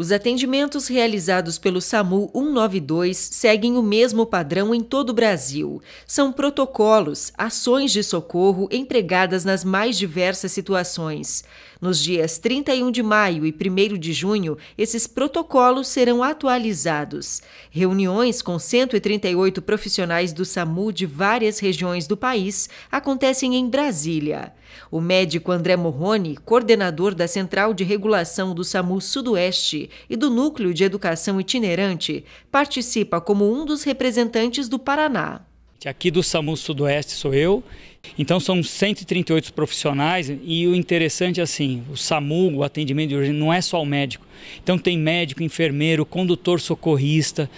Os atendimentos realizados pelo SAMU 192 seguem o mesmo padrão em todo o Brasil. São protocolos, ações de socorro empregadas nas mais diversas situações. Nos dias 31 de maio e 1 de junho, esses protocolos serão atualizados. Reuniões com 138 profissionais do SAMU de várias regiões do país acontecem em Brasília. O médico André Morrone, coordenador da Central de Regulação do SAMU Sudoeste e do Núcleo de Educação Itinerante, participa como um dos representantes do Paraná. Aqui do SAMU Sudoeste sou eu. Então são 138 profissionais e o interessante é assim, o SAMU, o atendimento de urgência, não é só o médico. Então tem médico, enfermeiro, condutor socorrista,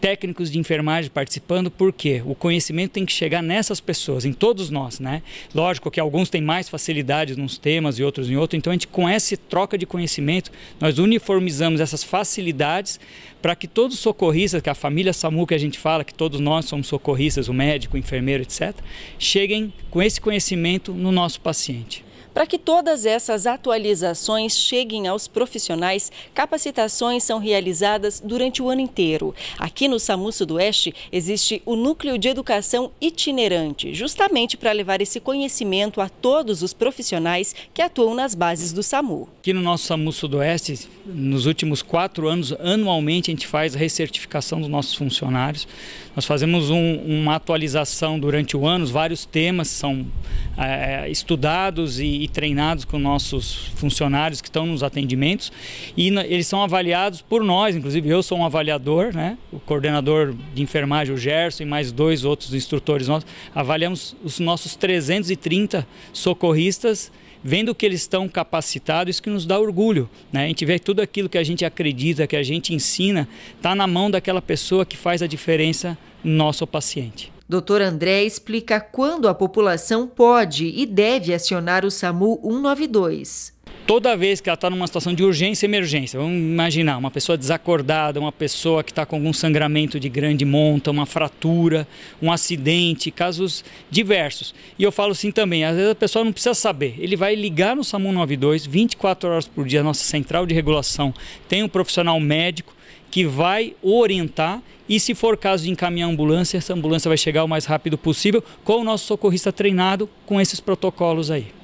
técnicos de enfermagem participando, porque o conhecimento tem que chegar nessas pessoas, em todos nós, né? Lógico que alguns têm mais facilidades nos temas e outros em outro, então a gente com essa troca de conhecimento, nós uniformizamos essas facilidades para que todos os socorristas, que a família SAMU que a gente fala, que todos nós somos socorristas, o médico, o enfermeiro, etc., cheguem com esse conhecimento no nosso paciente. Para que todas essas atualizações cheguem aos profissionais, capacitações são realizadas durante o ano inteiro. Aqui no SAMU Sudoeste existe o Núcleo de Educação Itinerante, justamente para levar esse conhecimento a todos os profissionais que atuam nas bases do SAMU. Aqui no nosso SAMU Sudoeste, nos últimos quatro anos, anualmente a gente faz a recertificação dos nossos funcionários. Nós fazemos um, uma atualização durante o ano, vários temas são é, estudados e, e, treinados com nossos funcionários que estão nos atendimentos e na, eles são avaliados por nós, inclusive eu sou um avaliador, né? o coordenador de enfermagem, o Gerson, e mais dois outros instrutores nossos, avaliamos os nossos 330 socorristas vendo que eles estão capacitados, isso que nos dá orgulho. Né? A gente vê tudo aquilo que a gente acredita, que a gente ensina, está na mão daquela pessoa que faz a diferença no nosso paciente. Dr. André explica quando a população pode e deve acionar o SAMU 192 toda vez que ela está numa situação de urgência e emergência, vamos imaginar, uma pessoa desacordada, uma pessoa que está com algum sangramento de grande monta, uma fratura, um acidente, casos diversos. E eu falo assim também, às vezes a pessoa não precisa saber, ele vai ligar no SAMU 92 24 horas por dia, nossa central de regulação tem um profissional médico que vai orientar e se for caso de encaminhar a ambulância, essa ambulância vai chegar o mais rápido possível com o nosso socorrista treinado com esses protocolos aí.